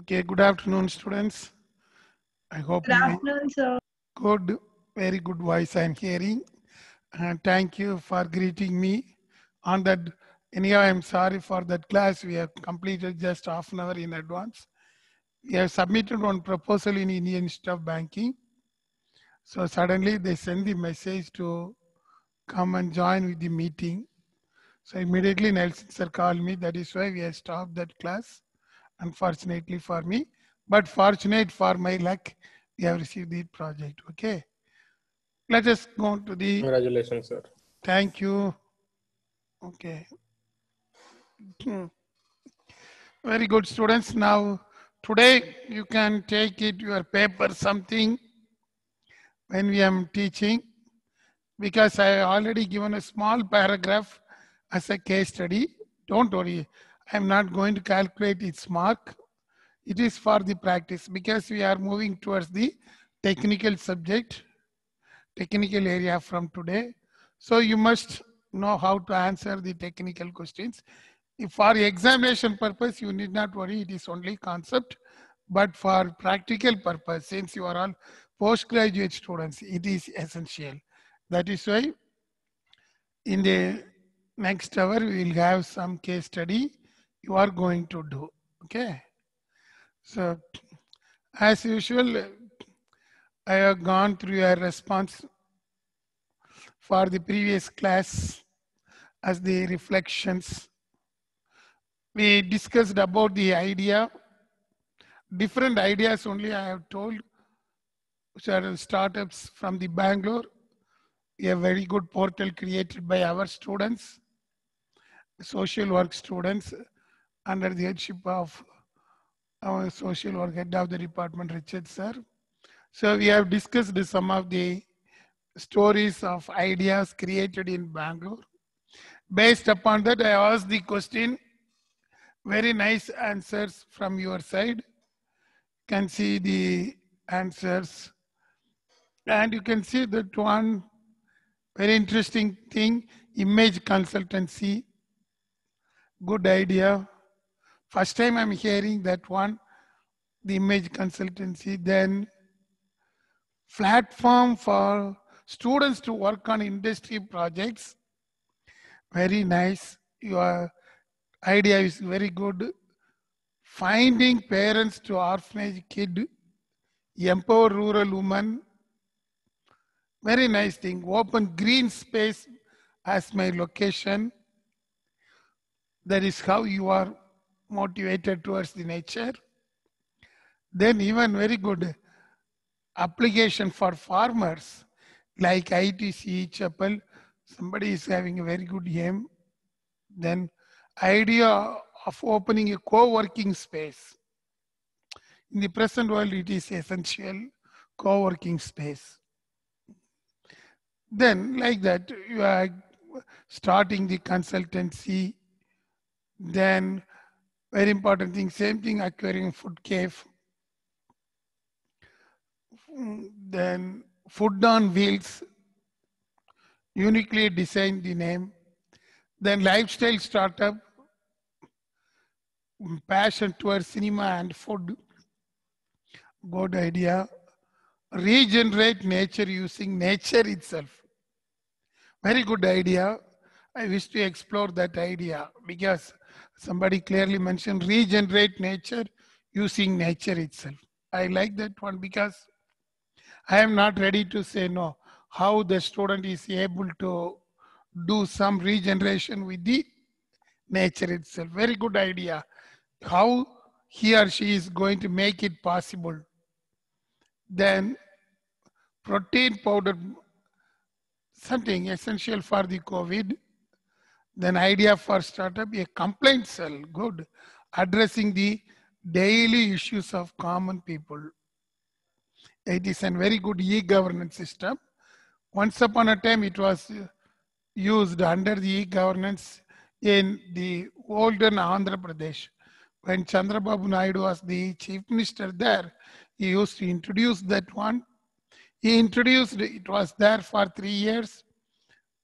Okay, good afternoon, students. I hope good afternoon, sir. Good, very good voice I'm hearing. And uh, thank you for greeting me. On that, anyhow, I'm sorry for that class. We have completed just half an hour in advance. We have submitted one proposal in Indian Institute of Banking. So suddenly they send the message to come and join with the meeting. So immediately Nelson sir called me. That is why we have stopped that class unfortunately for me. But fortunate for my luck, we have received the project. Okay. Let us go to the. Congratulations, sir. Thank you. Okay. Very good, students. Now, today you can take it, your paper, something when we are teaching because I already given a small paragraph as a case study. Don't worry, I'm not going to calculate its mark. It is for the practice because we are moving towards the technical subject, technical area from today. So you must know how to answer the technical questions. If for examination purpose, you need not worry, it is only concept. But for practical purpose, since you are all postgraduate students, it is essential. That is why in the next hour, we will have some case study you are going to do. Okay. So, as usual, I have gone through your response for the previous class as the reflections. We discussed about the idea, different ideas only I have told, which are startups from the Bangalore, a very good portal created by our students, social work students, under the headship of our social work head of the department, Richard sir. So we have discussed some of the stories of ideas created in Bangalore. Based upon that, I asked the question, very nice answers from your side. You can see the answers. And you can see that one very interesting thing, image consultancy, good idea, First time I'm hearing that one, the image consultancy, then platform for students to work on industry projects. Very nice. Your idea is very good. Finding parents to orphanage kid, empower rural woman. Very nice thing. Open green space as my location. That is how you are motivated towards the nature. Then even very good application for farmers like ITC, Chapel, somebody is having a very good aim. Then idea of opening a co-working space. In the present world, it is essential co-working space. Then like that, you are starting the consultancy, then very important thing, same thing occurring food cave. Then food on wheels, uniquely designed the name. Then lifestyle startup, passion towards cinema and food. Good idea. Regenerate nature using nature itself. Very good idea. I wish to explore that idea because Somebody clearly mentioned regenerate nature using nature itself. I like that one because I am not ready to say no. How the student is able to do some regeneration with the nature itself. Very good idea. How he or she is going to make it possible. Then protein powder, something essential for the COVID then idea for startup, a complaint cell, good, addressing the daily issues of common people. It is a very good e-governance system. Once upon a time, it was used under the e-governance in the olden Andhra Pradesh. When Chandrababu Naidu was the chief minister there, he used to introduce that one. He introduced, it was there for three years.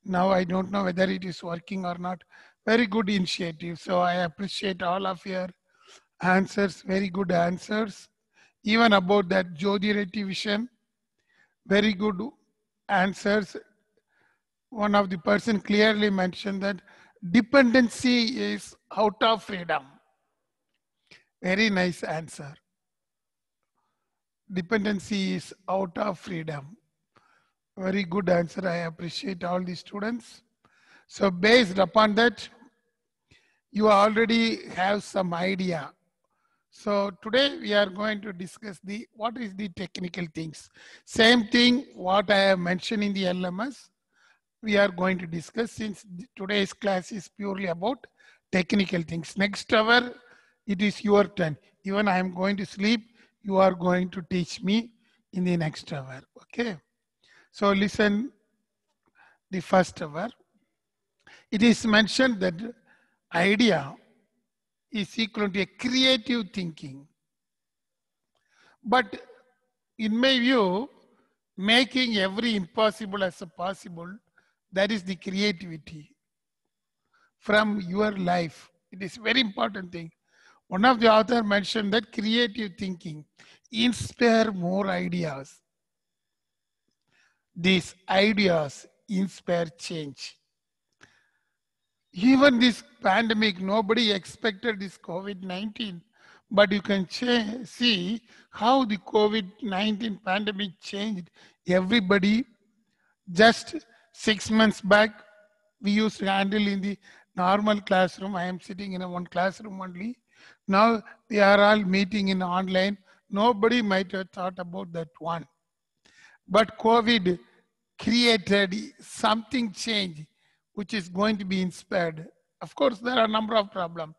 Now I don't know whether it is working or not. Very good initiative. So I appreciate all of your answers, very good answers. Even about that jodi Reti vision, very good answers. One of the person clearly mentioned that dependency is out of freedom. Very nice answer. Dependency is out of freedom. Very good answer. I appreciate all the students. So based upon that, you already have some idea. So today we are going to discuss the what is the technical things. Same thing what I have mentioned in the LMS, we are going to discuss since today's class is purely about technical things. Next hour, it is your turn. Even I am going to sleep, you are going to teach me in the next hour. Okay. So listen the first verse. It is mentioned that idea is equal to a creative thinking. But in my view, making every impossible as possible, that is the creativity from your life. It is very important thing. One of the author mentioned that creative thinking inspire more ideas these ideas inspire change. Even this pandemic, nobody expected this COVID 19, but you can see how the COVID 19 pandemic changed everybody. Just six months back, we used to handle in the normal classroom. I am sitting in a one classroom only. Now they are all meeting in online. Nobody might have thought about that one. But COVID created something change which is going to be inspired. Of course, there are a number of problems.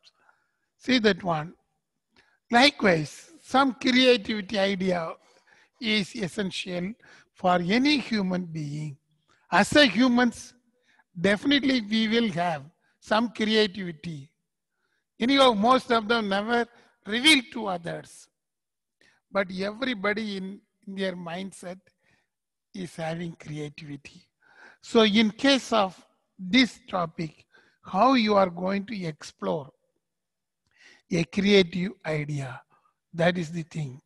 See that one. Likewise, some creativity idea is essential for any human being. As a humans, definitely we will have some creativity. Anyhow, most of them never reveal to others. But everybody in, in their mindset is having creativity. So in case of this topic, how you are going to explore a creative idea, that is the thing.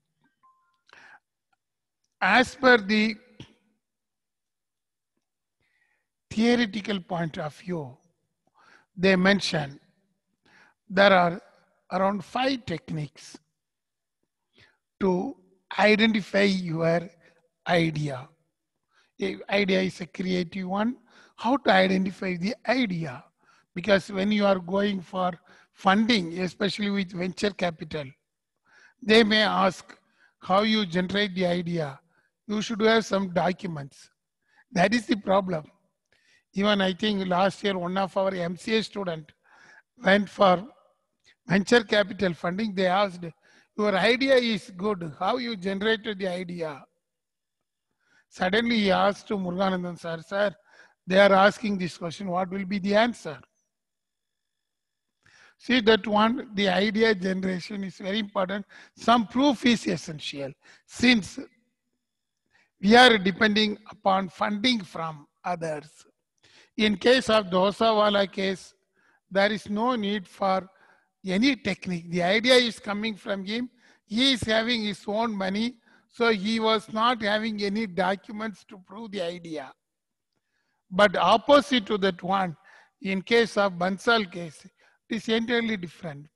As per the theoretical point of view, they mention there are around five techniques to identify your idea the idea is a creative one, how to identify the idea. Because when you are going for funding, especially with venture capital, they may ask how you generate the idea. You should have some documents. That is the problem. Even I think last year, one of our MCA student went for venture capital funding. They asked, your idea is good. How you generated the idea? Suddenly he asked to Muruganandan, sir, sir, they are asking this question, what will be the answer? See that one, the idea generation is very important. Some proof is essential since we are depending upon funding from others. In case of Dosawala case, there is no need for any technique. The idea is coming from him. He is having his own money so he was not having any documents to prove the idea. But opposite to that one, in case of Bansal case, it is entirely different.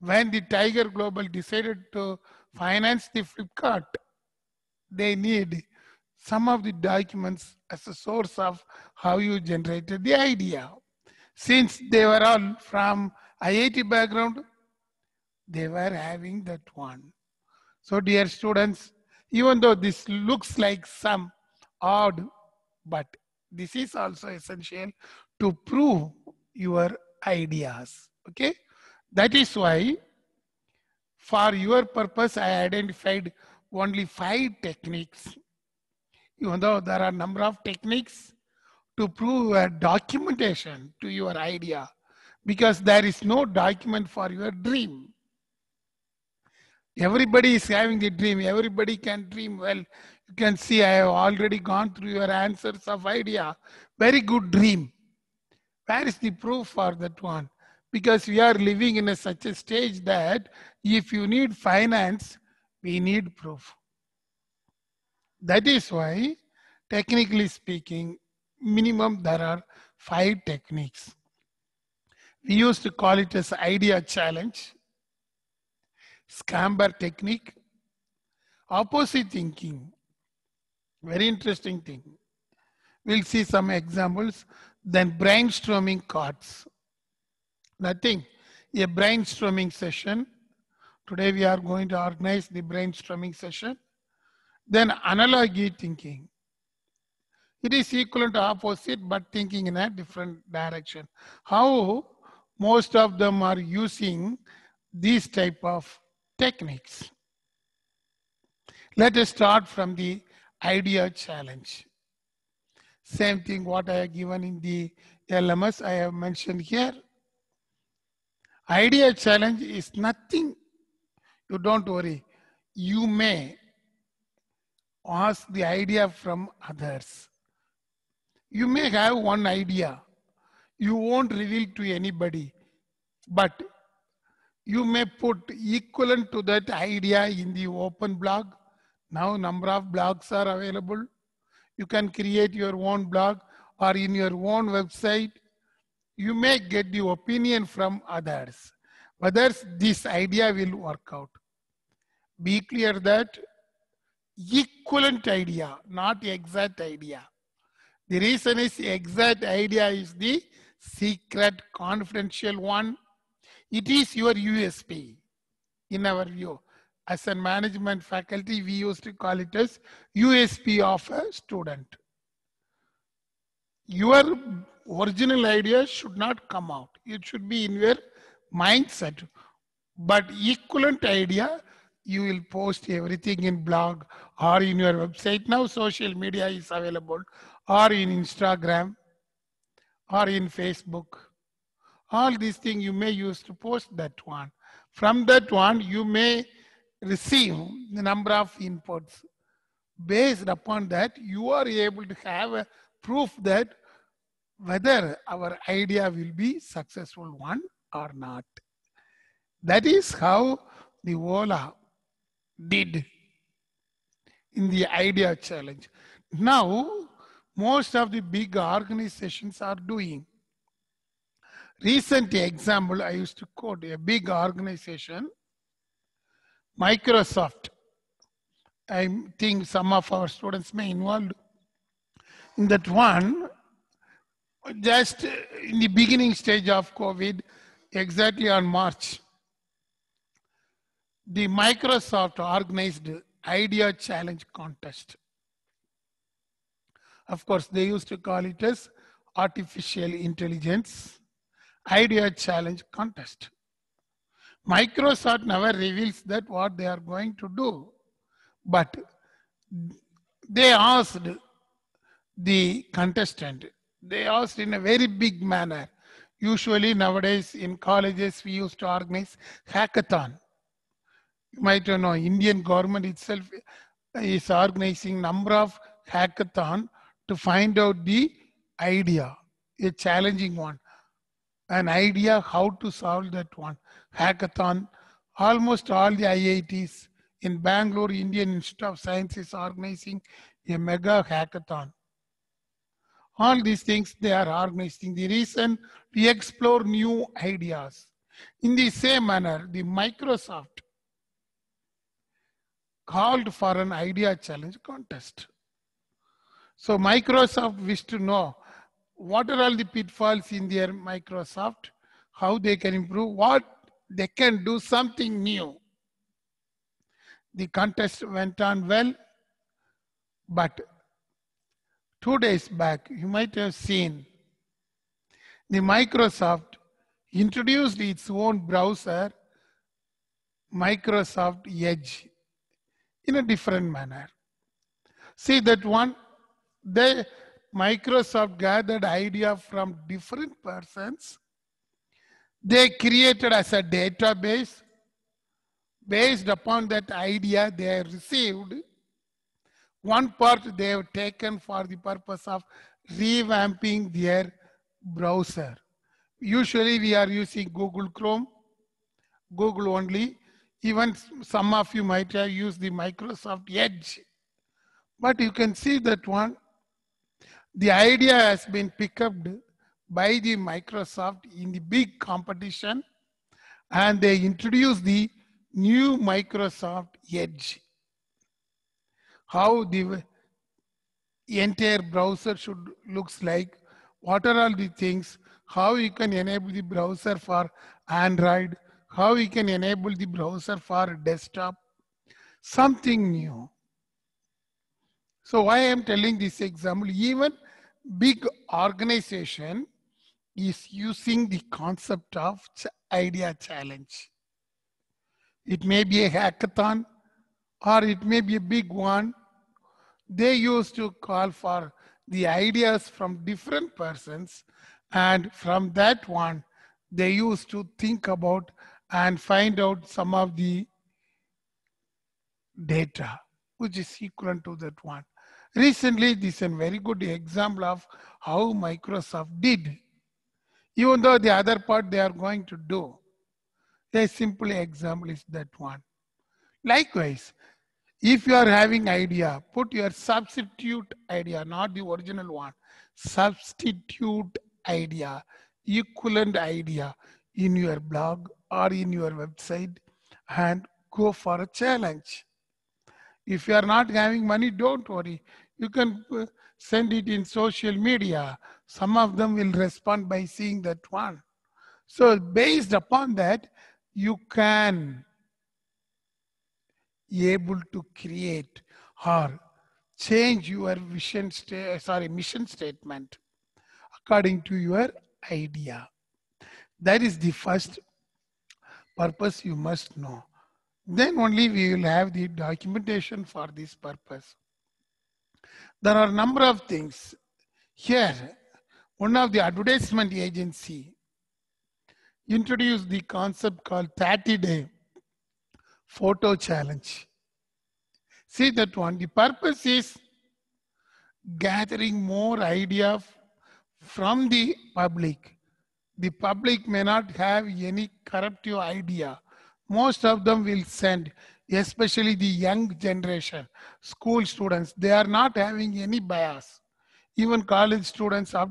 When the Tiger Global decided to finance the Flipkart, they need some of the documents as a source of how you generated the idea. Since they were all from IIT background, they were having that one. So dear students, even though this looks like some odd, but this is also essential to prove your ideas. Okay. That is why for your purpose, I identified only five techniques. Even though there are a number of techniques to prove your documentation to your idea because there is no document for your dream. Everybody is having the dream. Everybody can dream well. You can see I have already gone through your answers of idea. Very good dream. Where is the proof for that one? Because we are living in a, such a stage that if you need finance, we need proof. That is why, technically speaking, minimum there are five techniques. We used to call it as idea challenge scamber technique opposite thinking very interesting thing we'll see some examples then brainstorming cards nothing a brainstorming session today we are going to organize the brainstorming session then analogy thinking it is equivalent to opposite but thinking in a different direction how most of them are using these type of techniques. Let us start from the idea challenge. Same thing what I have given in the LMS I have mentioned here. Idea challenge is nothing. You don't worry. You may ask the idea from others. You may have one idea. You won't reveal to anybody. But you may put equivalent to that idea in the open blog. Now number of blogs are available. You can create your own blog or in your own website. You may get the opinion from others, whether this idea will work out. Be clear that equivalent idea, not exact idea. The reason is exact idea is the secret confidential one it is your USP in our view. As a management faculty, we used to call it as USP of a student. Your original idea should not come out. It should be in your mindset. But equivalent idea, you will post everything in blog or in your website. Now social media is available or in Instagram or in Facebook all these things you may use to post that one. From that one, you may receive the number of inputs. Based upon that, you are able to have a proof that whether our idea will be successful one or not. That is how the Ola did in the idea challenge. Now, most of the big organizations are doing recent example I used to quote a big organization, Microsoft. I think some of our students may involved in that one. Just in the beginning stage of COVID, exactly on March, the Microsoft organized Idea Challenge Contest. Of course, they used to call it as artificial intelligence idea challenge contest. Microsoft never reveals that what they are going to do, but they asked the contestant, they asked in a very big manner. Usually nowadays in colleges, we used to organize hackathon. You might know, Indian government itself is organizing number of hackathon to find out the idea, a challenging one an idea how to solve that one. Hackathon, almost all the IITs in Bangalore, Indian Institute of Science is organizing a mega hackathon. All these things they are organizing. The reason we explore new ideas. In the same manner, the Microsoft called for an idea challenge contest. So Microsoft wished to know what are all the pitfalls in their Microsoft, how they can improve, what they can do something new. The contest went on well, but two days back, you might have seen the Microsoft introduced its own browser, Microsoft Edge, in a different manner. See that one? They, Microsoft gathered idea from different persons. They created as a database. Based upon that idea they received, one part they have taken for the purpose of revamping their browser. Usually we are using Google Chrome, Google only. Even some of you might have used the Microsoft Edge. But you can see that one the idea has been picked up by the Microsoft in the big competition and they introduced the new Microsoft Edge. How the entire browser should looks like, what are all the things, how you can enable the browser for Android, how you can enable the browser for desktop, something new. So why I am telling this example, even big organization is using the concept of idea challenge. It may be a hackathon or it may be a big one. They used to call for the ideas from different persons and from that one, they used to think about and find out some of the data, which is equivalent to that one. Recently, this is a very good example of how Microsoft did. Even though the other part they are going to do, the simple example is that one. Likewise, if you are having idea, put your substitute idea, not the original one. Substitute idea, equivalent idea in your blog or in your website and go for a challenge. If you are not having money, don't worry. You can uh, send it in social media. Some of them will respond by seeing that one. So based upon that, you can able to create or change your vision sta- sorry mission statement according to your idea that is the first purpose you must know then only we will have the documentation for this purpose there are a number of things. Here, one of the advertisement agency introduced the concept called 30 day photo challenge. See that one. The purpose is gathering more idea from the public. The public may not have any corruptive idea. Most of them will send especially the young generation, school students, they are not having any bias. Even college students, are,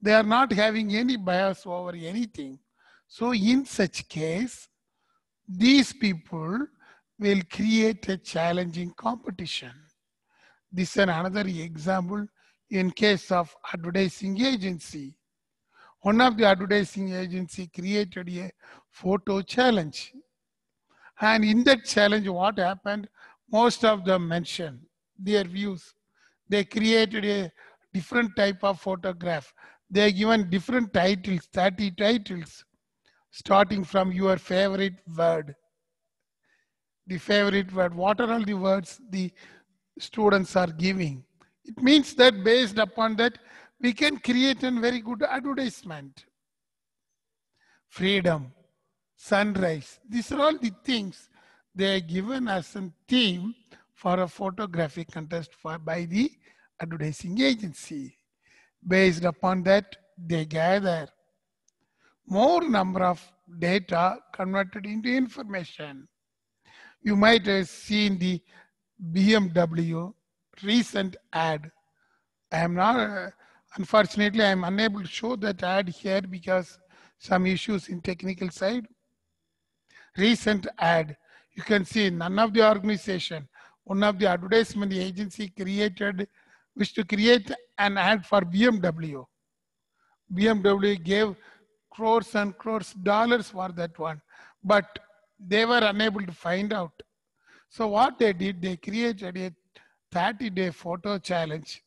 they are not having any bias over anything. So in such case, these people will create a challenging competition. This is another example in case of advertising agency. One of the advertising agency created a photo challenge and in that challenge, what happened? Most of them mentioned their views. They created a different type of photograph. They are given different titles, 30 titles, starting from your favorite word. The favorite word, what are all the words the students are giving? It means that based upon that, we can create a very good advertisement. Freedom, sunrise. These are all the things they are given as a theme for a photographic contest for, by the advertising agency. Based upon that, they gather more number of data converted into information. You might have seen the BMW recent ad. I am not, unfortunately, I am unable to show that ad here because some issues in technical side recent ad, you can see none of the organization, one of the advertisement agency created, wish to create an ad for BMW. BMW gave crores and crores dollars for that one, but they were unable to find out. So what they did, they created a 30 day photo challenge.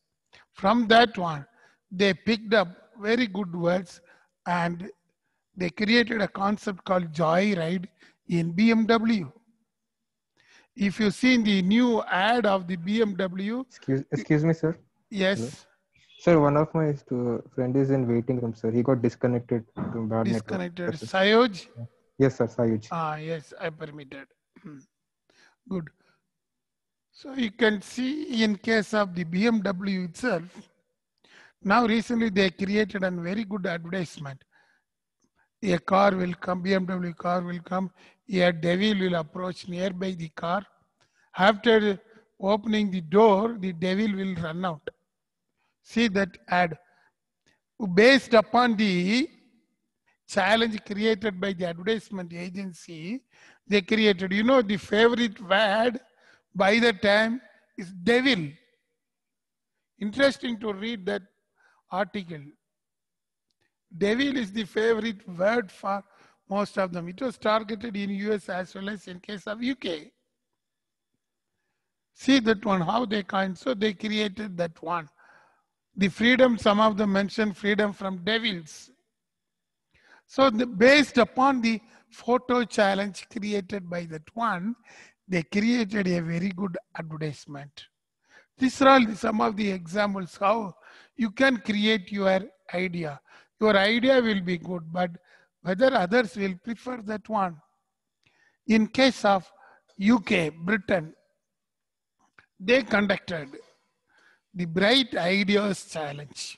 From that one, they picked up very good words and they created a concept called joyride in BMW. If you see in the new ad of the BMW. Excuse, excuse me, sir. Yes. Hello? Sir, one of my friend is in waiting room, sir. He got disconnected to bad Disconnected. Network. Sayoj? Yes, sir. Sayoj. Ah, yes, I permitted. Hmm. Good. So you can see in case of the BMW itself, now recently they created a very good advertisement. A car will come, BMW car will come a devil will approach nearby the car. After opening the door, the devil will run out. See that ad. Based upon the challenge created by the advertisement agency, they created, you know, the favorite word by the time is devil. Interesting to read that article. Devil is the favorite word for most of them. It was targeted in US as well as in case of UK. See that one, how they kind, so they created that one. The freedom, some of them mentioned freedom from devils. So the, based upon the photo challenge created by that one, they created a very good advertisement. These are all some of the examples how you can create your idea. Your idea will be good, but whether others will prefer that one. In case of UK, Britain, they conducted the Bright Ideas Challenge.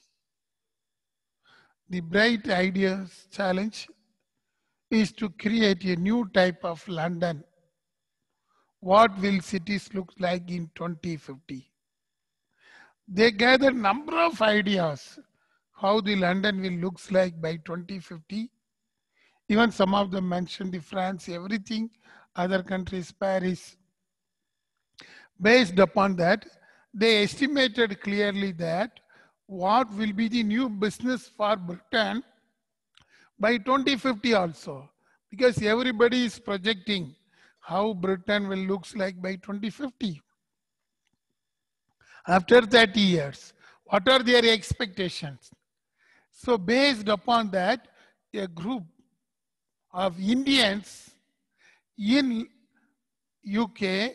The Bright Ideas Challenge is to create a new type of London. What will cities look like in 2050? They gathered number of ideas how the London will looks like by 2050 even some of them mentioned the France, everything, other countries, Paris. Based upon that, they estimated clearly that what will be the new business for Britain by 2050 also. Because everybody is projecting how Britain will looks like by 2050. After 30 years, what are their expectations? So based upon that, a group of Indians in UK,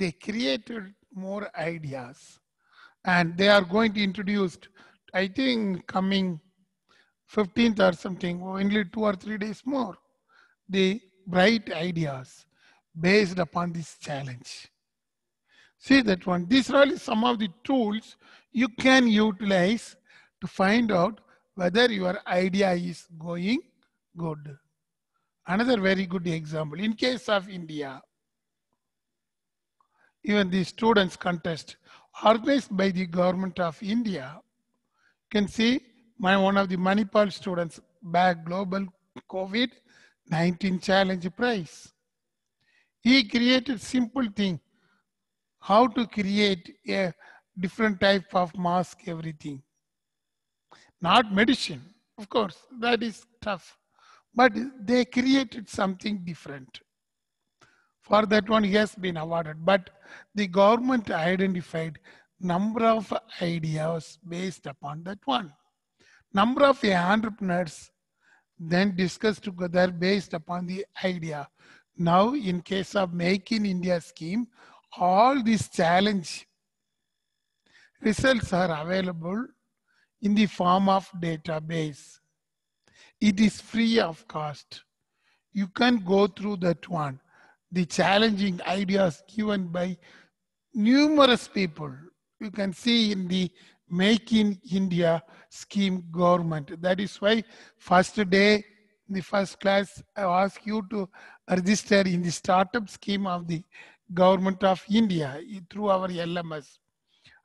they created more ideas and they are going to introduce, I think coming 15th or something, only two or three days more, the bright ideas based upon this challenge. See that one. These are all some of the tools you can utilize to find out whether your idea is going good. Another very good example, in case of India, even the students contest organized by the government of India, you can see my one of the Manipal students bag global COVID-19 challenge prize. He created simple thing, how to create a different type of mask, everything. Not medicine, of course, that is tough but they created something different. For that one, he has been awarded, but the government identified number of ideas based upon that one. Number of entrepreneurs then discussed together based upon the idea. Now, in case of Make in India scheme, all these challenge results are available in the form of database it is free of cost. You can go through that one. The challenging ideas given by numerous people. You can see in the Make in India scheme government. That is why first day in the first class I ask you to register in the startup scheme of the government of India eh, through our LMS.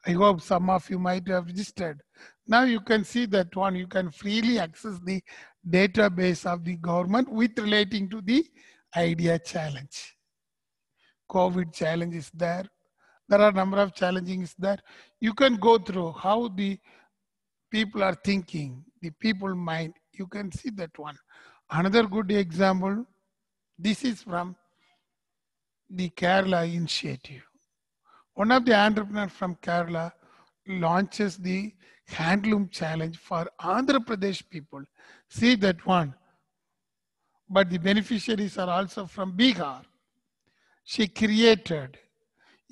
I hope some of you might have registered. Now you can see that one, you can freely access the database of the government with relating to the idea challenge. COVID challenge is there. There are number of challenges there. You can go through how the people are thinking, the people mind. You can see that one. Another good example, this is from the Kerala initiative. One of the entrepreneurs from Kerala launches the handloom challenge for Andhra Pradesh people. See that one. But the beneficiaries are also from Bihar. She created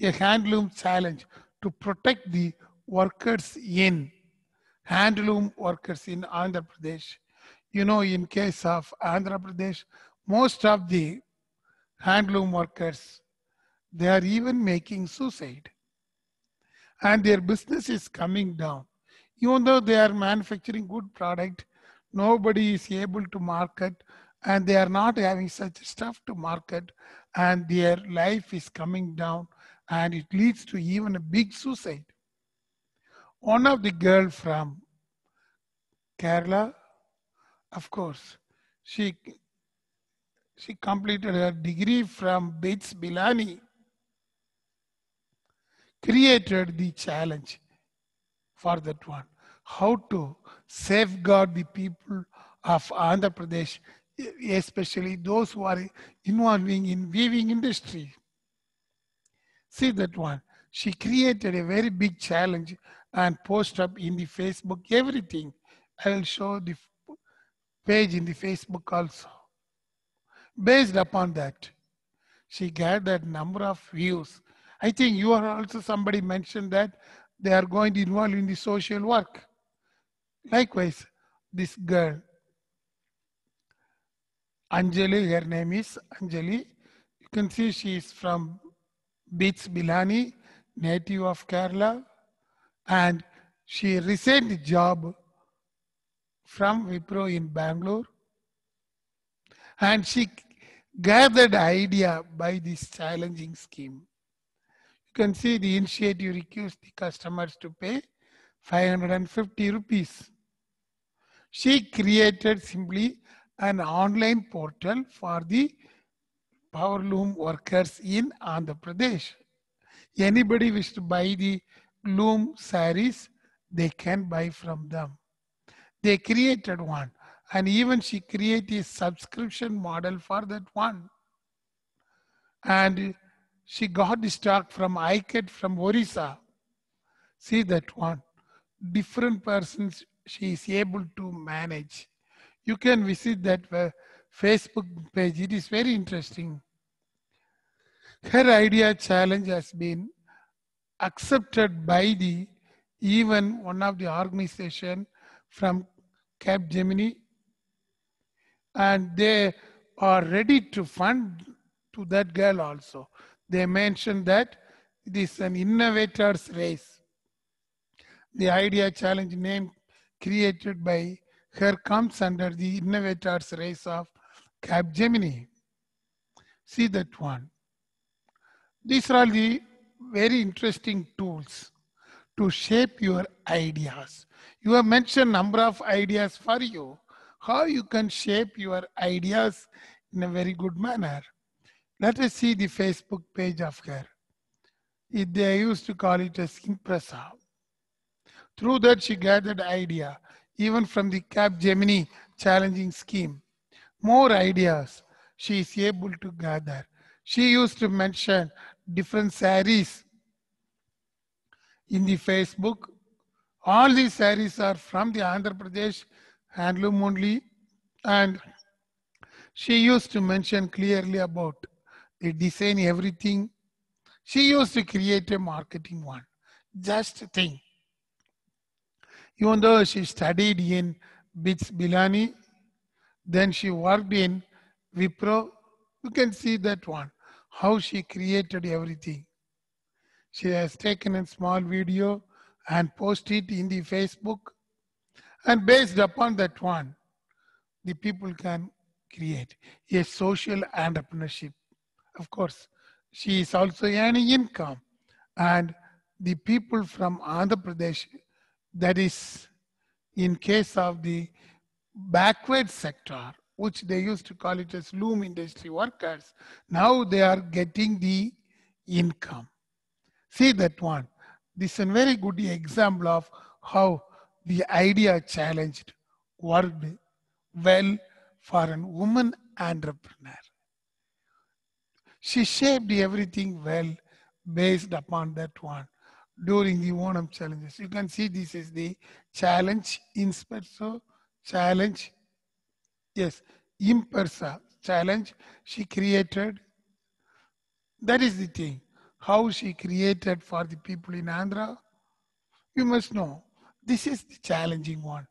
a handloom challenge to protect the workers in handloom workers in Andhra Pradesh. You know, in case of Andhra Pradesh, most of the handloom workers, they are even making suicide. And their business is coming down even though they are manufacturing good product, nobody is able to market and they are not having such stuff to market and their life is coming down and it leads to even a big suicide. One of the girl from Kerala, of course, she she completed her degree from Bates Bilani, created the challenge for that one how to safeguard the people of Andhra Pradesh, especially those who are involving in weaving industry. See that one. She created a very big challenge and post up in the Facebook everything. I will show the page in the Facebook also. Based upon that, she gathered number of views. I think you are also somebody mentioned that they are going to involve in the social work. Likewise, this girl, Anjali, her name is Anjali. You can see she is from Beats Bilani, native of Kerala, and she resigned job from Wipro in Bangalore. And she gathered idea by this challenging scheme. You can see the initiative requires the customers to pay 550 rupees she created simply an online portal for the power loom workers in Andhra Pradesh. Anybody wish to buy the loom saris, they can buy from them. They created one and even she created a subscription model for that one. And she got the stock from ICAT from Orissa. See that one. Different persons she is able to manage. You can visit that uh, Facebook page. It is very interesting. Her idea challenge has been accepted by the even one of the organization from Cap Gemini, and they are ready to fund to that girl also. They mentioned that it is an innovators race. The idea challenge name created by her comes under the innovator's race of Capgemini. See that one. These are all the very interesting tools to shape your ideas. You have mentioned number of ideas for you. How you can shape your ideas in a very good manner. Let us see the Facebook page of her. It, they used to call it as Impresa. Through that, she gathered idea, even from the Cap Gemini challenging scheme. More ideas she is able to gather. She used to mention different saris in the Facebook. All these saris are from the Andhra Pradesh handloom only, and she used to mention clearly about the design, everything. She used to create a marketing one. Just think even though she studied in BITS Bilani, then she worked in Wipro. You can see that one, how she created everything. She has taken a small video and posted it in the Facebook. And based upon that one, the people can create a social entrepreneurship. Of course, she is also earning income. And the people from Andhra Pradesh that is, in case of the backward sector, which they used to call it as loom industry workers, now they are getting the income. See that one. This is a very good example of how the idea challenged worked well for a woman entrepreneur. She shaped everything well based upon that one during the Onam challenges. You can see this is the challenge in Sperso, challenge, yes, Impersa, challenge she created. That is the thing. How she created for the people in Andhra, you must know. This is the challenging one.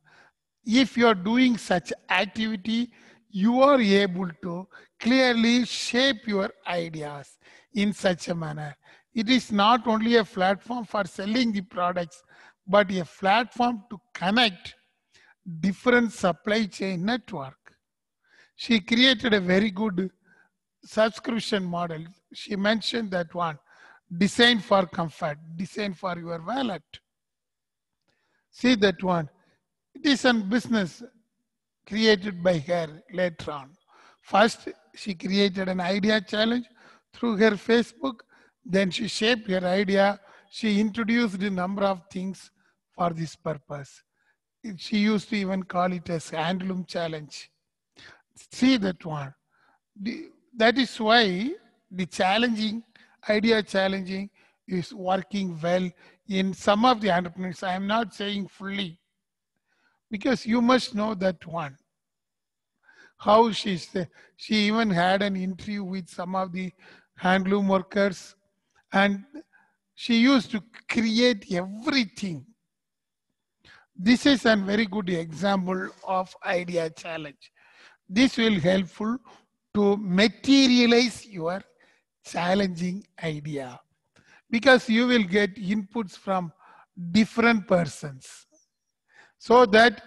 If you are doing such activity, you are able to clearly shape your ideas in such a manner it is not only a platform for selling the products, but a platform to connect different supply chain network. She created a very good subscription model. She mentioned that one, design for comfort, design for your wallet. See that one. It is a business created by her later on. First, she created an idea challenge through her Facebook then she shaped her idea. She introduced a number of things for this purpose. She used to even call it as handloom challenge. See that one. that is why the challenging idea challenging is working well in some of the entrepreneurs. I am not saying fully because you must know that one. How she she even had an interview with some of the handloom workers and she used to create everything. This is a very good example of idea challenge. This will helpful to materialize your challenging idea because you will get inputs from different persons so that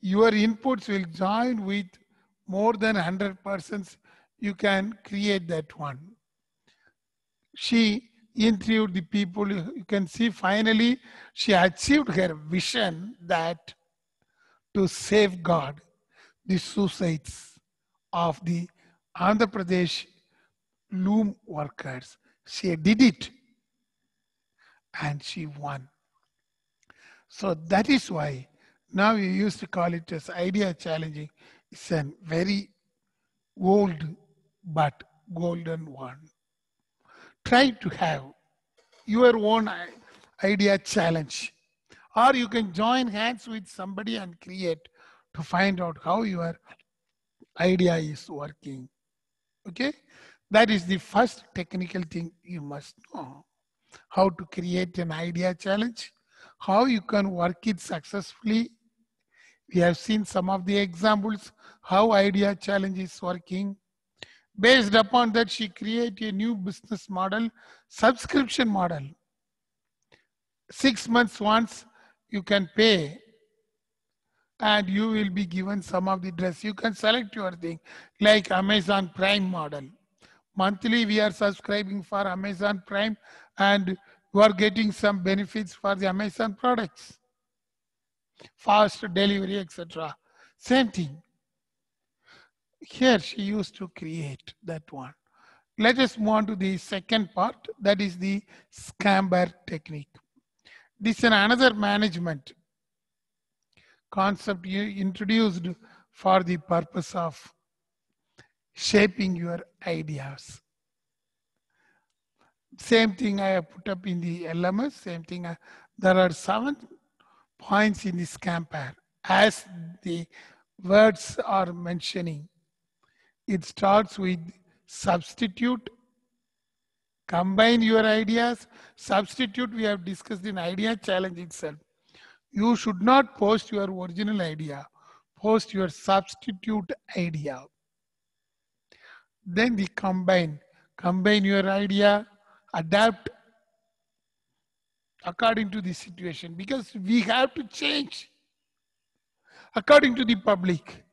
your inputs will join with more than 100 persons you can create that one she interviewed the people. You can see finally she achieved her vision that to safeguard the suicides of the Andhra Pradesh loom workers. She did it and she won. So that is why now we used to call it as idea challenging. It's a very old but golden one try to have your own idea challenge. Or you can join hands with somebody and create to find out how your idea is working. Okay? That is the first technical thing you must know. How to create an idea challenge, how you can work it successfully. We have seen some of the examples, how idea challenge is working, Based upon that, she create a new business model, subscription model. Six months once you can pay and you will be given some of the dress. You can select your thing like Amazon Prime model. Monthly we are subscribing for Amazon Prime and you are getting some benefits for the Amazon products. Fast delivery, etc. Same thing. Here she used to create that one. Let us move on to the second part, that is the scamber technique. This is another management concept you introduced for the purpose of shaping your ideas. Same thing I have put up in the LMS, same thing. I, uh, there are seven points in the scamper as the words are mentioning it starts with substitute. Combine your ideas. Substitute, we have discussed in idea challenge itself. You should not post your original idea, post your substitute idea. Then the combine. Combine your idea, adapt according to the situation because we have to change according to the public.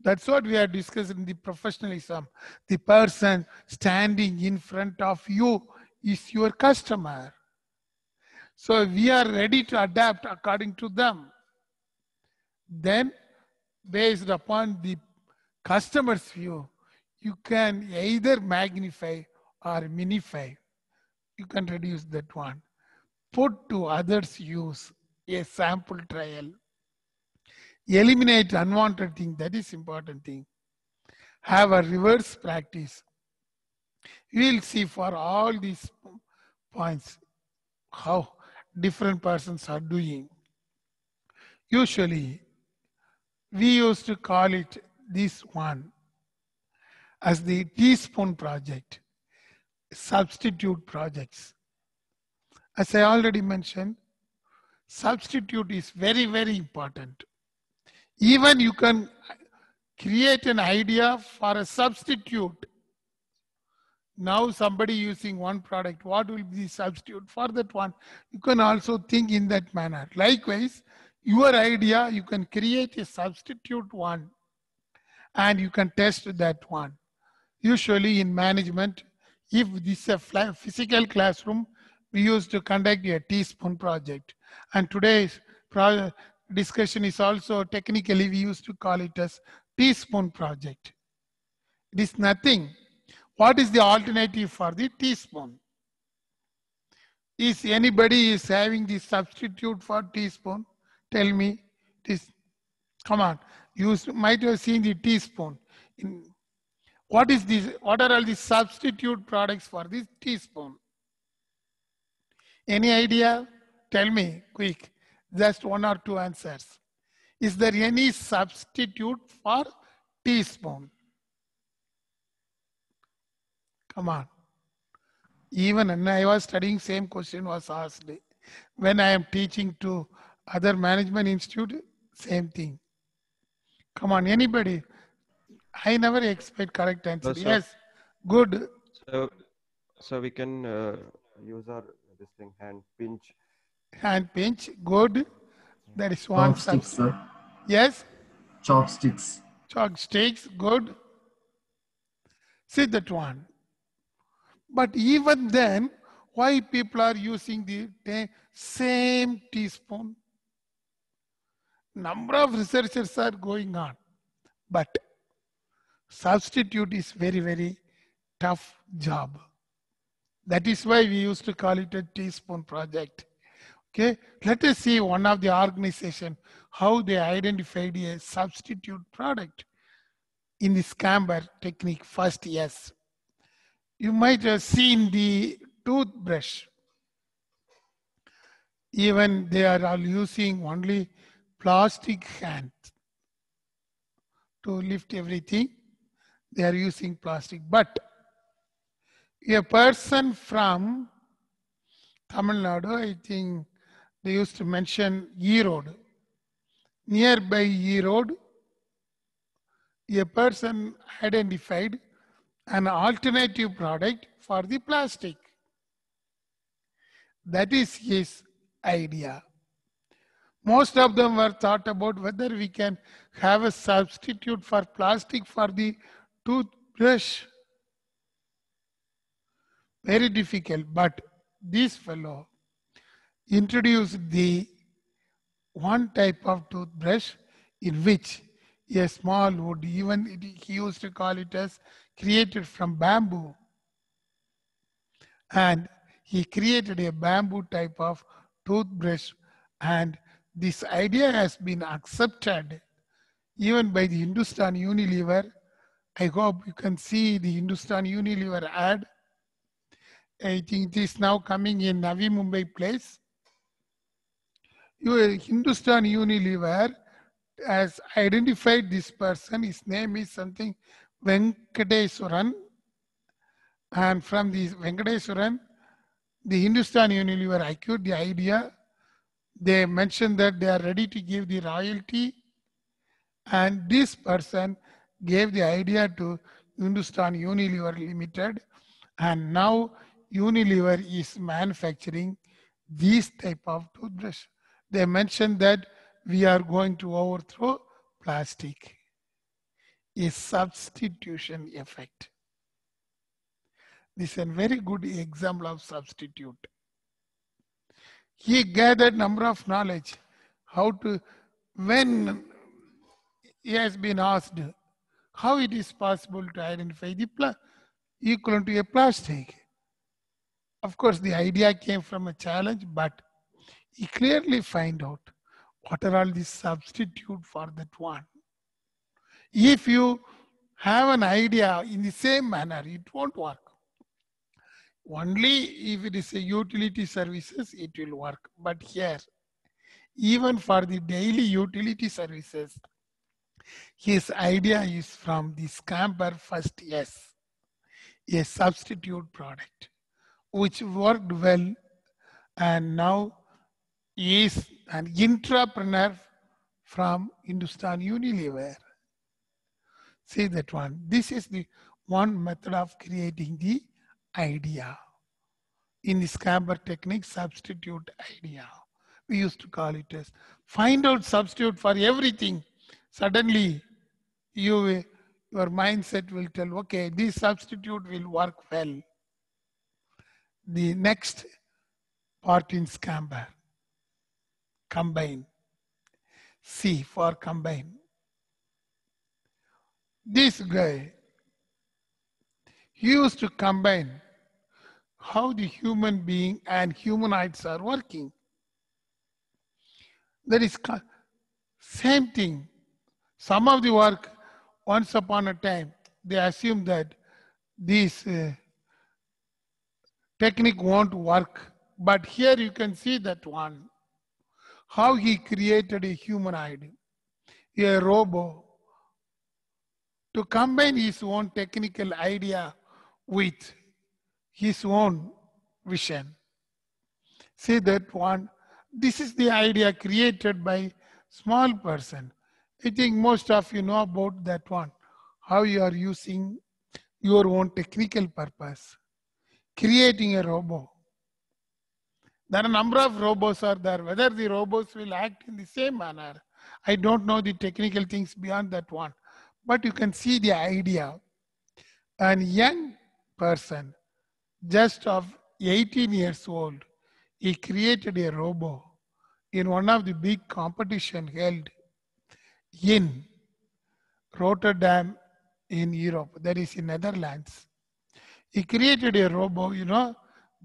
That's what we are discussing the professionalism. The person standing in front of you is your customer. So we are ready to adapt according to them. Then, based upon the customer's view, you can either magnify or minify. You can reduce that one. Put to others' use a sample trial eliminate unwanted thing that is important thing have a reverse practice you will see for all these points how different persons are doing usually we used to call it this one as the teaspoon project substitute projects as i already mentioned substitute is very very important even you can create an idea for a substitute. Now somebody using one product, what will be the substitute for that one? You can also think in that manner. Likewise, your idea, you can create a substitute one and you can test that one. Usually in management, if this is a physical classroom, we used to conduct a teaspoon project. And today's discussion is also technically we used to call it as teaspoon project. It is nothing. What is the alternative for the teaspoon? Is anybody is having the substitute for teaspoon? Tell me. This, come on. You might have seen the teaspoon. In, what is this? What are all the substitute products for this teaspoon? Any idea? Tell me quick just one or two answers. Is there any substitute for teaspoon? Come on. Even when I was studying, same question was asked. When I am teaching to other management institute, same thing. Come on, anybody? I never expect correct answer. yes, good. So, so we can uh, use our this thing hand pinch Hand pinch. Good. That is one Chopsticks, sir. Yes? Chopsticks. Chopsticks. Good. See that one. But even then, why people are using the same teaspoon? Number of researchers are going on. But substitute is very, very tough job. That is why we used to call it a teaspoon project. Okay, let us see one of the organization, how they identified a substitute product in the scamber technique first, yes. You might have seen the toothbrush. Even they are all using only plastic hand to lift everything. They are using plastic. But a person from Tamil Nadu, I think they used to mention road. Nearby Road, a person identified an alternative product for the plastic. That is his idea. Most of them were thought about whether we can have a substitute for plastic for the toothbrush. Very difficult, but this fellow introduced the one type of toothbrush in which a small wood, even he used to call it as created from bamboo. And he created a bamboo type of toothbrush and this idea has been accepted even by the Hindustan Unilever. I hope you can see the Hindustan Unilever ad. I think it is now coming in Navi Mumbai place. Uh, Hindustan Unilever has identified this person. His name is something Venkateswaran. And from this Venkateswaran, the Hindustan Unilever acquired the idea. They mentioned that they are ready to give the royalty. And this person gave the idea to Hindustan Unilever Limited. And now Unilever is manufacturing these type of toothbrush. They mentioned that we are going to overthrow plastic. A substitution effect. This is a very good example of substitute. He gathered number of knowledge. How to, when he has been asked, how it is possible to identify the pla- equivalent to a plastic. Of course, the idea came from a challenge, but clearly find out what are all the substitute for that one. If you have an idea in the same manner, it won't work. Only if it is a utility services, it will work. But here, even for the daily utility services, his idea is from the Scamper First S, a substitute product, which worked well and now is an entrepreneur from Hindustan Unilever. See that one. This is the one method of creating the idea. In the scamper technique, substitute idea. We used to call it as find out substitute for everything. Suddenly, you your mindset will tell, okay, this substitute will work well. The next part in scamper combine. C for combine. This guy used to combine how the human being and humanites are working. That is same thing. Some of the work, once upon a time, they assume that this uh, technique won't work. But here you can see that one how he created a humanoid, a robot, to combine his own technical idea with his own vision. See that one, this is the idea created by small person. I think most of you know about that one, how you are using your own technical purpose, creating a robot there are a number of robots are there. Whether the robots will act in the same manner, I don't know the technical things beyond that one. But you can see the idea. A young person, just of 18 years old, he created a robot in one of the big competition held in Rotterdam in Europe, that is in Netherlands. He created a robot, you know,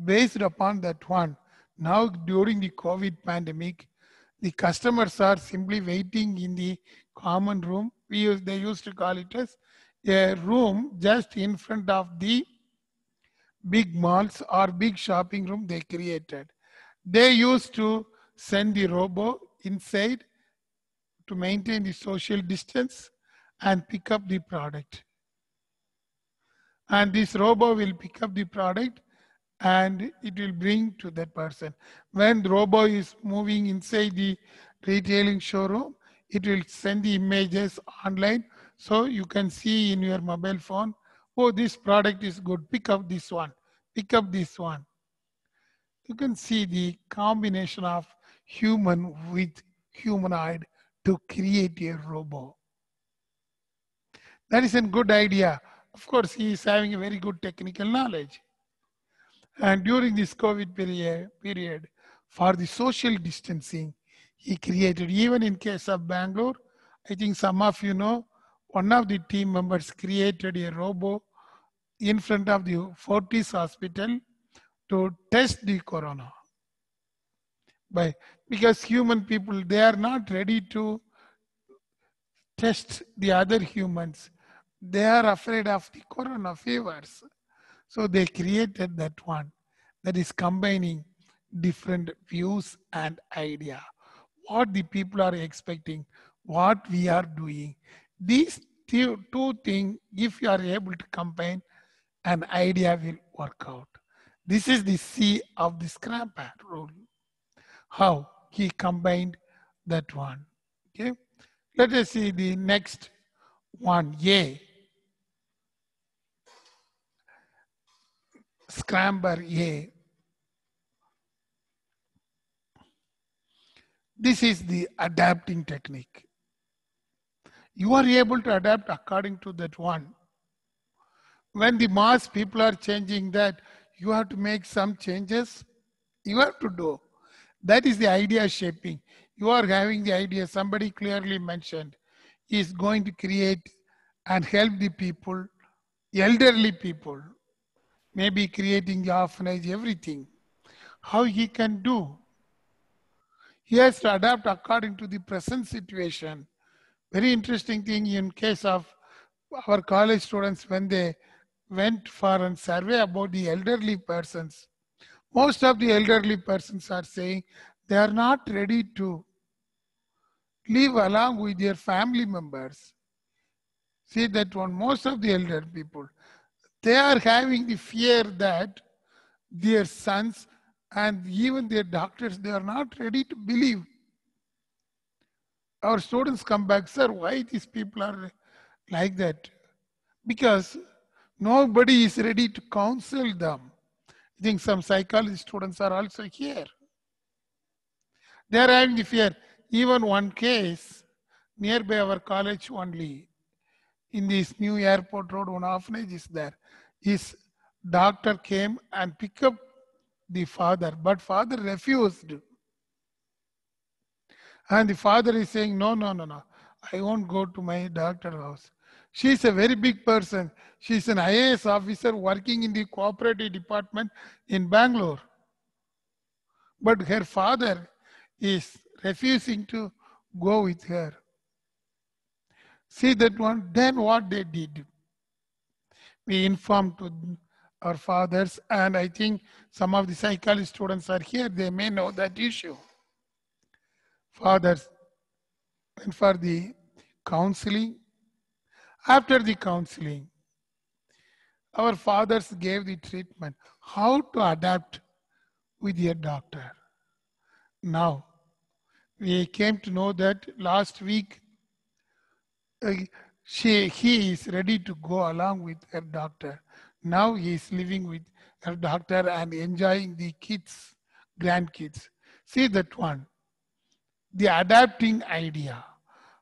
based upon that one now during the COVID pandemic, the customers are simply waiting in the common room. We use, they used to call it as a room just in front of the big malls or big shopping room they created. They used to send the robo inside to maintain the social distance and pick up the product. And this robo will pick up the product and it will bring to that person. When the robot is moving inside the retailing showroom, it will send the images online. So you can see in your mobile phone, oh, this product is good. Pick up this one. Pick up this one. You can see the combination of human with humanoid to create a robot. That is a good idea. Of course, he is having a very good technical knowledge. And during this COVID period, period for the social distancing, he created, even in case of Bangalore, I think some of you know, one of the team members created a robo in front of the Fortis hospital to test the corona. By, because human people, they are not ready to test the other humans. They are afraid of the corona fevers. So they created that one that is combining different views and idea. What the people are expecting, what we are doing. These two, two things, if you are able to combine, an idea will work out. This is the C of the scrapper rule. How he combined that one. Okay. Let us see the next one, Yeah. scramble A. This is the adapting technique. You are able to adapt according to that one. When the mass people are changing that, you have to make some changes. You have to do. That is the idea shaping. You are having the idea, somebody clearly mentioned, is going to create and help the people, elderly people, maybe creating the orphanage, everything. How he can do? He has to adapt according to the present situation. Very interesting thing in case of our college students when they went for a survey about the elderly persons. Most of the elderly persons are saying they are not ready to live along with their family members. See that one, most of the elder people, they are having the fear that their sons and even their doctors, they are not ready to believe. Our students come back, sir, why these people are like that? Because nobody is ready to counsel them. I think some psychology students are also here. They are having the fear. Even one case nearby our college only, in this new airport road, one orphanage is there his doctor came and picked up the father, but father refused. And the father is saying, No, no, no, no. I won't go to my doctor house. She's a very big person. She's an IAS officer working in the cooperative department in Bangalore. But her father is refusing to go with her. See that one? Then what they did? we inform to our fathers. And I think some of the psychology students are here. They may know that issue. Fathers, and for the counseling, after the counseling, our fathers gave the treatment. How to adapt with your doctor? Now, we came to know that last week, uh, she, he is ready to go along with her doctor. Now he is living with her doctor and enjoying the kids, grandkids. See that one. The adapting idea.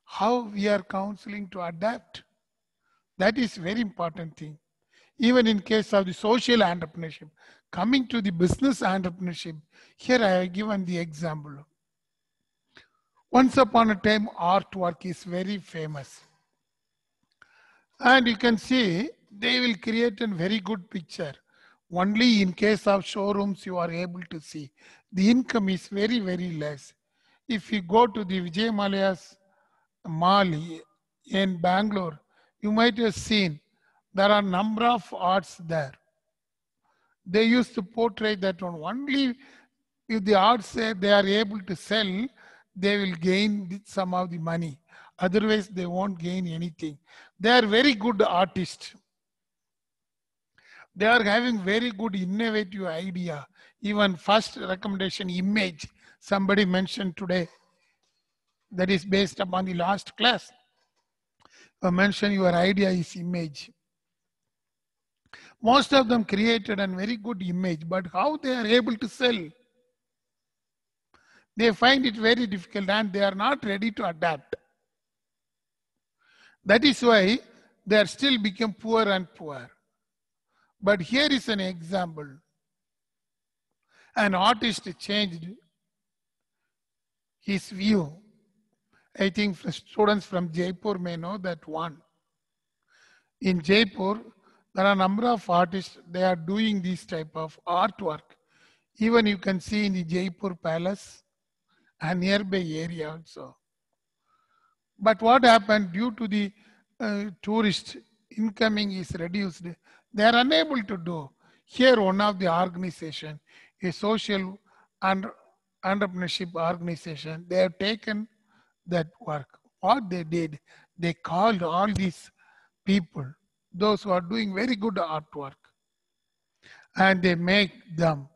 How we are counseling to adapt. That is very important thing. Even in case of the social entrepreneurship. Coming to the business entrepreneurship, here I have given the example. Once upon a time, artwork is very famous and you can see they will create a very good picture. Only in case of showrooms you are able to see. The income is very, very less. If you go to the Vijay Malia's mall in Bangalore, you might have seen there are number of arts there. They used to portray that one. Only if the arts say they are able to sell, they will gain some of the money. Otherwise, they won't gain anything. They are very good artists. They are having very good innovative idea. Even first recommendation image, somebody mentioned today, that is based upon the last class. I uh, mention your idea is image. Most of them created a very good image, but how they are able to sell? They find it very difficult and they are not ready to adapt. That is why they are still become poor and poor. But here is an example. An artist changed his view. I think students from Jaipur may know that one. In Jaipur, there are a number of artists, they are doing this type of artwork. Even you can see in the Jaipur Palace and nearby area also. But what happened due to the uh, tourist incoming is reduced, they are unable to do. Here, one of the organization, a social and entrepreneurship organization, they have taken that work. What they did, they called all these people, those who are doing very good artwork, and they make them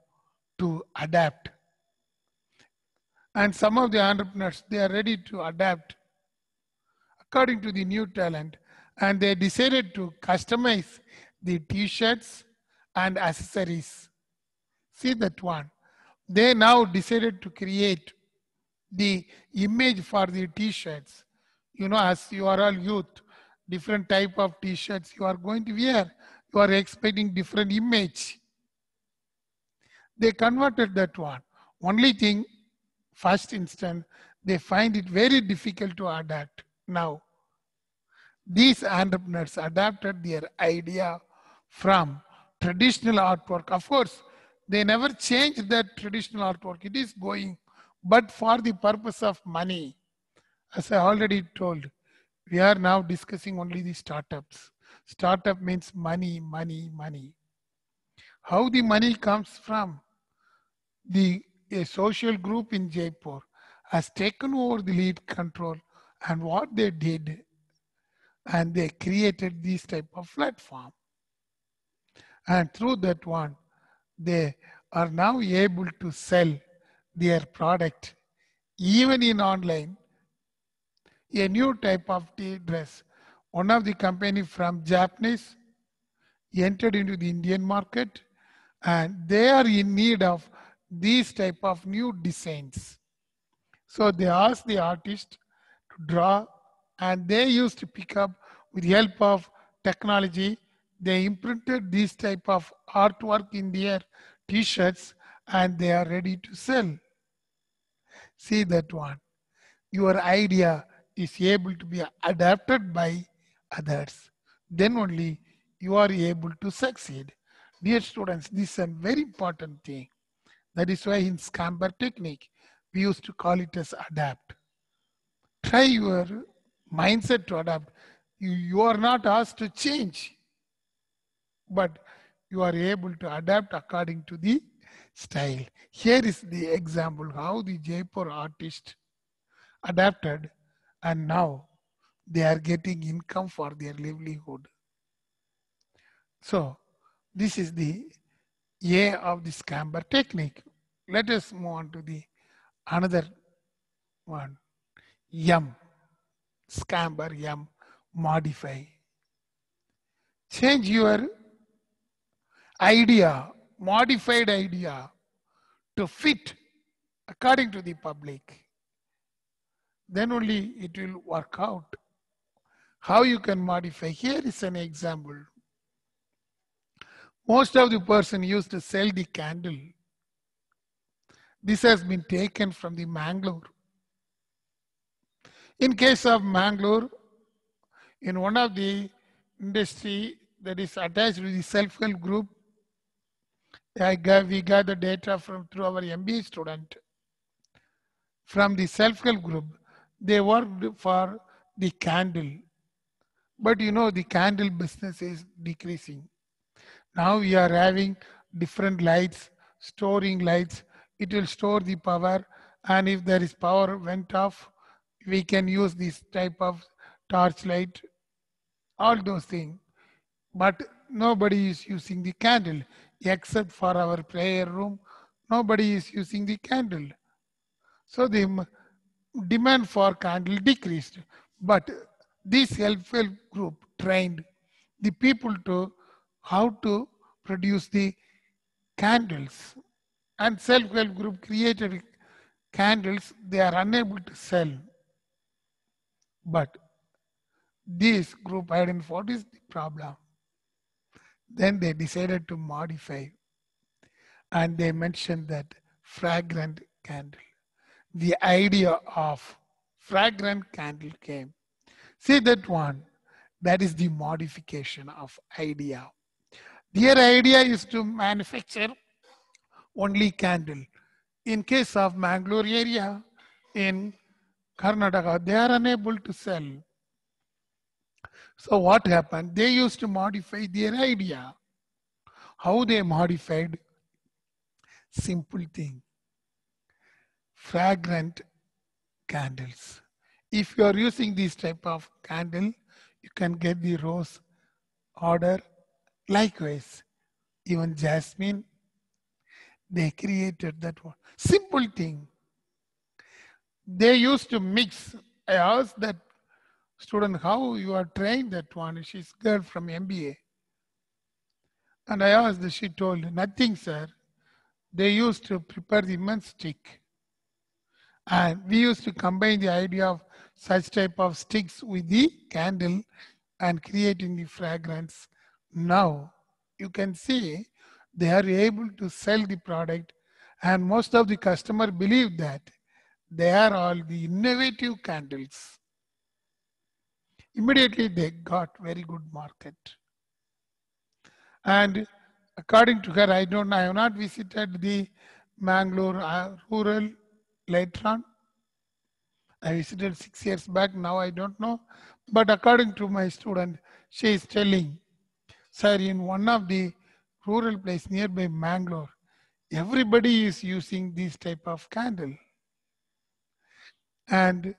to adapt. And some of the entrepreneurs, they are ready to adapt according to the new talent and they decided to customize the t-shirts and accessories. See that one. They now decided to create the image for the t-shirts. You know, as you are all youth, different type of t-shirts you are going to wear. You are expecting different image. They converted that one. Only thing, first instant, they find it very difficult to adapt. Now, these entrepreneurs adapted their idea from traditional artwork. Of course, they never changed that traditional artwork. It is going, but for the purpose of money. As I already told, we are now discussing only the startups. Startup means money, money, money. How the money comes from? The a social group in Jaipur has taken over the lead control and what they did, and they created this type of platform. And through that one, they are now able to sell their product even in online. A new type of tea dress. One of the company from Japanese entered into the Indian market and they are in need of these type of new designs. So they asked the artist to draw and they used to pick up with the help of technology they imprinted this type of artwork in their t-shirts and they are ready to sell see that one your idea is able to be adapted by others then only you are able to succeed dear students this is a very important thing that is why in scamper technique we used to call it as adapt try your mindset to adapt. You, you are not asked to change, but you are able to adapt according to the style. Here is the example how the Jaipur artist adapted and now they are getting income for their livelihood. So this is the A of the scamper technique. Let us move on to the another one yum, scamper yum, modify. Change your idea, modified idea to fit according to the public. Then only it will work out. How you can modify? Here is an example. Most of the person used to sell the candle. This has been taken from the Mangalore. In case of Mangalore, in one of the industry that is attached with the self-help group, I got, we got the data from through our MBA student from the self-help group. They worked for the candle. But you know, the candle business is decreasing. Now we are having different lights, storing lights. It will store the power. And if there is power went off, we can use this type of torchlight, all those things. But nobody is using the candle except for our prayer room. Nobody is using the candle. So the demand for candle decreased. But this helpful group trained the people to how to produce the candles. And self-help group created candles they are unable to sell. But this group identified is the problem. Then they decided to modify and they mentioned that fragrant candle. The idea of fragrant candle came. See that one, that is the modification of idea. Their idea is to manufacture only candle. In case of Mangalore area, in Karnataka, they are unable to sell. So what happened? They used to modify their idea. How they modified? Simple thing. Fragrant candles. If you are using this type of candle, you can get the rose order. Likewise, even jasmine, they created that one. Simple thing they used to mix. I asked that student how you are trained that one. She's girl from MBA. And I asked, she told, nothing, sir. They used to prepare the immense stick. And we used to combine the idea of such type of sticks with the candle and creating the fragrance. Now you can see they are able to sell the product and most of the customer believe that they are all the innovative candles. Immediately they got very good market. And according to her, I don't I have not visited the Mangalore uh, rural later on. I visited six years back, now I don't know. But according to my student, she is telling, sir, in one of the rural place nearby Mangalore, everybody is using this type of candle. And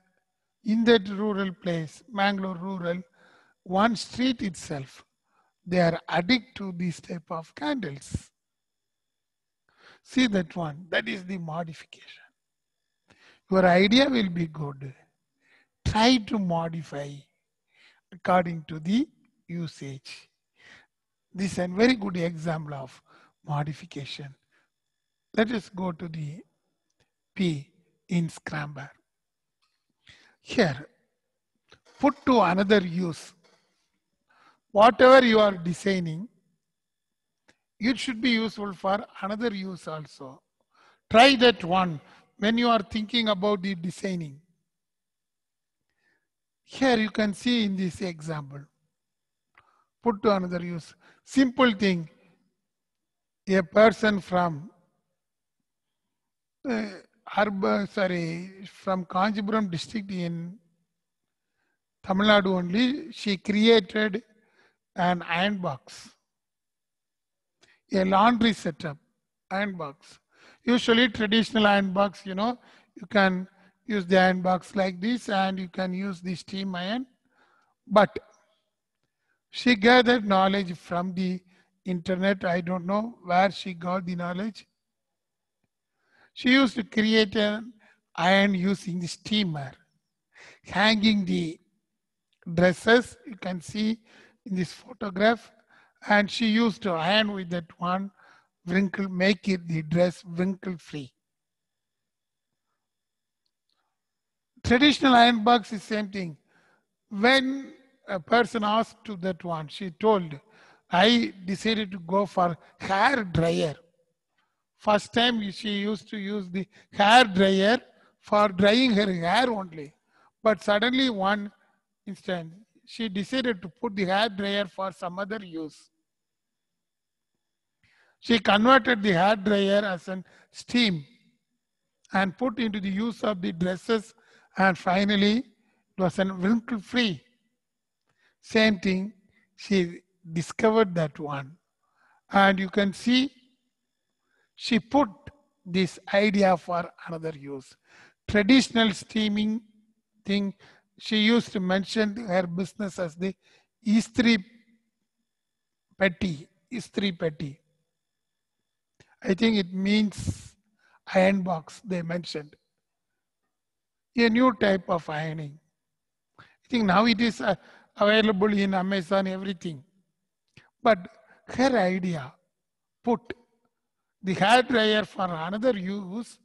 in that rural place, Mangalore rural, one street itself, they are addicted to this type of candles. See that one, that is the modification. Your idea will be good. Try to modify according to the usage. This is a very good example of modification. Let us go to the P in Scrambler. Here, put to another use. Whatever you are designing, it should be useful for another use also. Try that one when you are thinking about the designing. Here you can see in this example. Put to another use. Simple thing. A person from uh, Arba, sorry, from Kanchipuram district in Tamil Nadu only, she created an iron box, a laundry setup, iron box. Usually traditional iron box, you know, you can use the iron box like this and you can use the steam iron. But she gathered knowledge from the internet. I don't know where she got the knowledge. She used to create an iron using the steamer, hanging the dresses. You can see in this photograph. And she used to iron with that one, wrinkle, make it the dress wrinkle free. Traditional iron box is same thing. When a person asked to that one, she told, I decided to go for hair dryer. First time she used to use the hair dryer for drying her hair only. But suddenly one instant, she decided to put the hair dryer for some other use. She converted the hair dryer as an steam and put into the use of the dresses and finally it was an wrinkle free. Same thing, she discovered that one. And you can see she put this idea for another use. Traditional steaming thing, she used to mention her business as the Istri Petty, Istri Petty. I think it means iron box they mentioned. A new type of ironing. I think now it is uh, available in Amazon, everything. But her idea put the hair dryer for another use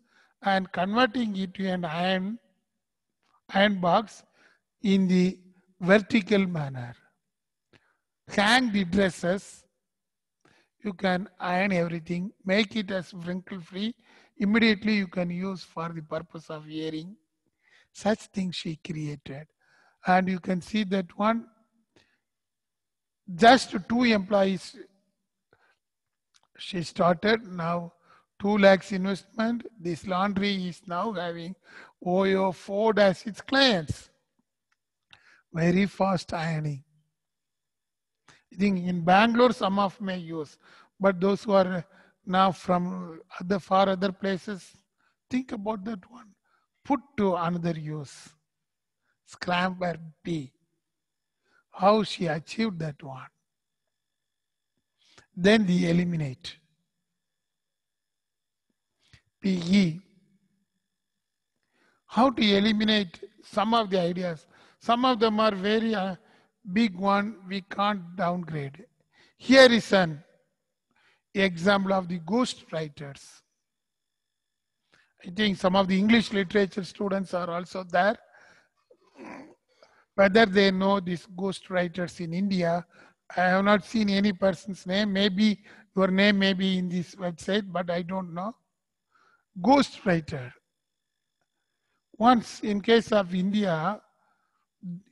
and converting it to an iron, iron box in the vertical manner. Hang the dresses. You can iron everything, make it as wrinkle free. Immediately you can use for the purpose of wearing. Such things she created. And you can see that one, just two employees she started now 2 lakhs investment. This laundry is now having OYO Ford as its clients. Very fast ironing. I think in Bangalore some of may use, but those who are now from other far other places, think about that one. Put to another use. Scramper B. How she achieved that one. Then we eliminate. PE. How to eliminate some of the ideas? Some of them are very uh, big one, we can't downgrade. Here is an example of the ghost writers. I think some of the English literature students are also there. Whether they know these ghost writers in India, I have not seen any person's name. Maybe your name may be in this website, but I don't know. Ghostwriter. Once in case of India,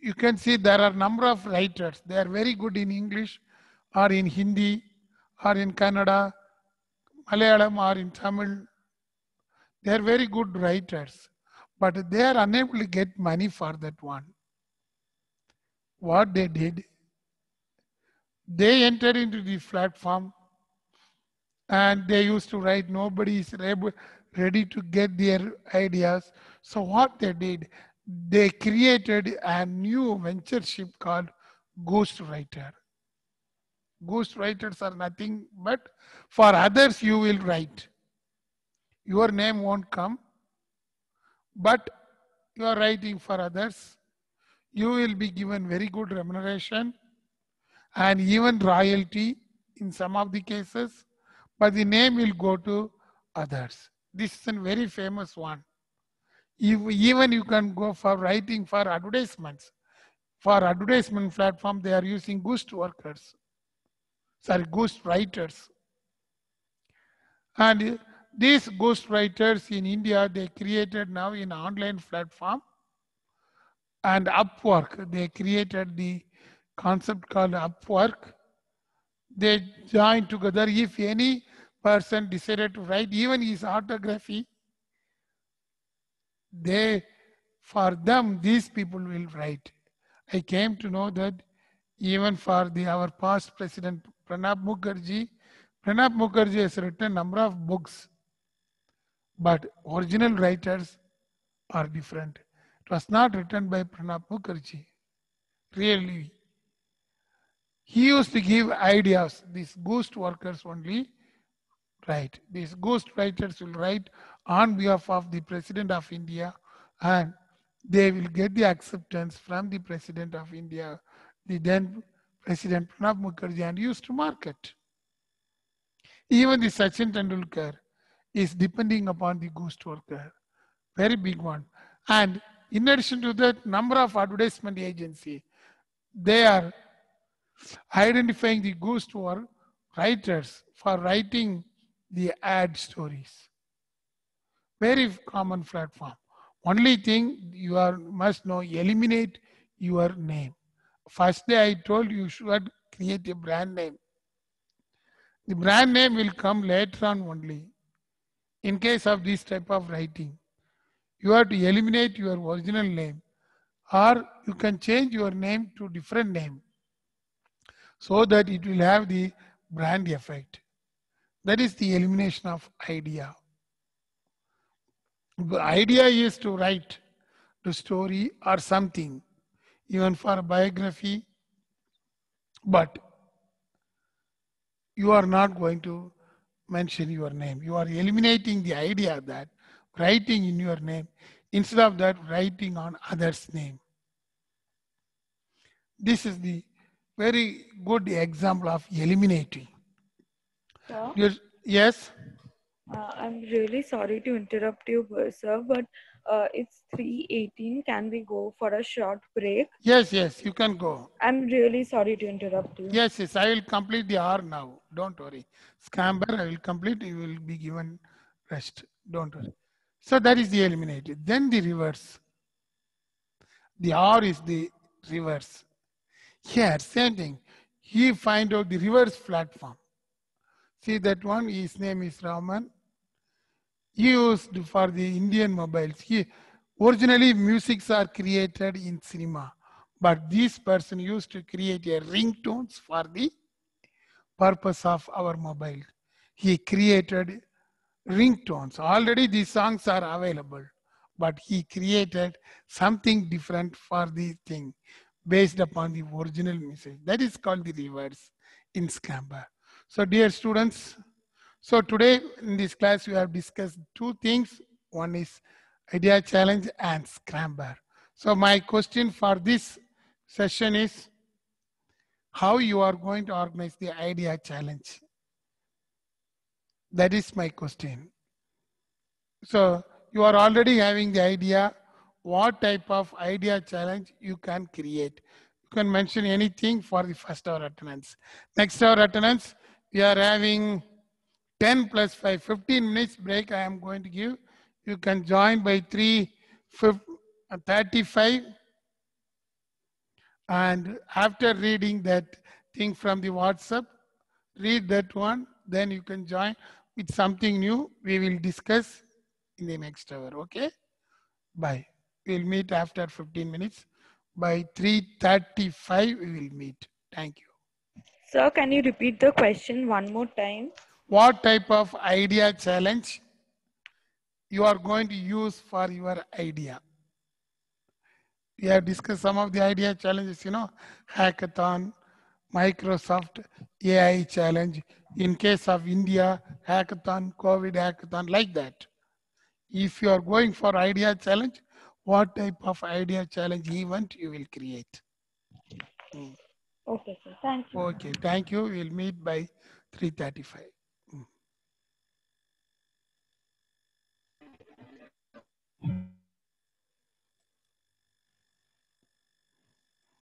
you can see there are number of writers. They are very good in English or in Hindi or in Kannada, Malayalam or in Tamil. They are very good writers, but they are unable to get money for that one. What they did, they entered into the platform and they used to write, nobody is ready to get their ideas. So what they did, they created a new venture ship called Ghostwriter. Ghostwriters are nothing but for others you will write. Your name won't come, but you are writing for others. You will be given very good remuneration and even royalty in some of the cases, but the name will go to others. This is a very famous one. If, even you can go for writing for advertisements. For advertisement platform, they are using ghost workers, sorry, ghost writers. And these ghost writers in India, they created now in online platform and Upwork, they created the concept called Upwork. They joined together. If any person decided to write even his autography, they, for them, these people will write. I came to know that even for the our past president Pranab Mukherjee, Pranab Mukherjee has written number of books, but original writers are different. It was not written by Pranab Mukherjee. Really, he used to give ideas. These ghost workers only write. These ghost writers will write on behalf of the President of India and they will get the acceptance from the President of India, the then President Pranab Mukherjee and used to market. Even the Sachin Tendulkar is depending upon the ghost worker. Very big one. And in addition to that, number of advertisement agency, they are identifying the ghost or writers for writing the ad stories. Very common platform. Only thing you are must know eliminate your name. First day I told you should create a brand name. The brand name will come later on only. In case of this type of writing, you have to eliminate your original name or you can change your name to different name so that it will have the brand effect. That is the elimination of idea. The idea is to write the story or something, even for biography, but you are not going to mention your name. You are eliminating the idea that writing in your name instead of that writing on others' name. This is the very good example of eliminating. Sir? Yes. Uh, I'm really sorry to interrupt you, sir, but uh, it's 3.18. Can we go for a short break? Yes, yes, you can go. I'm really sorry to interrupt you. Yes, yes, I will complete the hour now. Don't worry. Scamber, I will complete. You will be given rest. Don't worry. So that is the eliminated. Then the reverse. The R is the reverse. Here, same thing. He find out the reverse platform. See that one, his name is Raman. He used for the Indian mobiles. He, originally musics are created in cinema, but this person used to create a ringtones for the purpose of our mobile. He created ringtones. Already these songs are available, but he created something different for the thing based upon the original message. That is called the reverse in Scamber. So dear students, so today in this class we have discussed two things. One is idea challenge and Scamber. So my question for this session is how you are going to organize the idea challenge. That is my question. So you are already having the idea what type of idea challenge you can create. You can mention anything for the first hour attendance. Next hour attendance, we are having 10 plus 5, 15 minutes break I am going to give. You can join by 3, 5, uh, 35 and after reading that thing from the WhatsApp, read that one, then you can join with something new. We will discuss in the next hour, okay? Bye. We'll meet after 15 minutes. By 3.35, we will meet. Thank you. Sir, can you repeat the question one more time? What type of idea challenge you are going to use for your idea? We have discussed some of the idea challenges, you know, hackathon, Microsoft AI challenge, in case of India, hackathon, COVID hackathon, like that. If you are going for idea challenge, what type of idea challenge event you will create. Hmm. Okay, sir. Thank you. Okay, thank you. We'll meet by 3.35. Mm.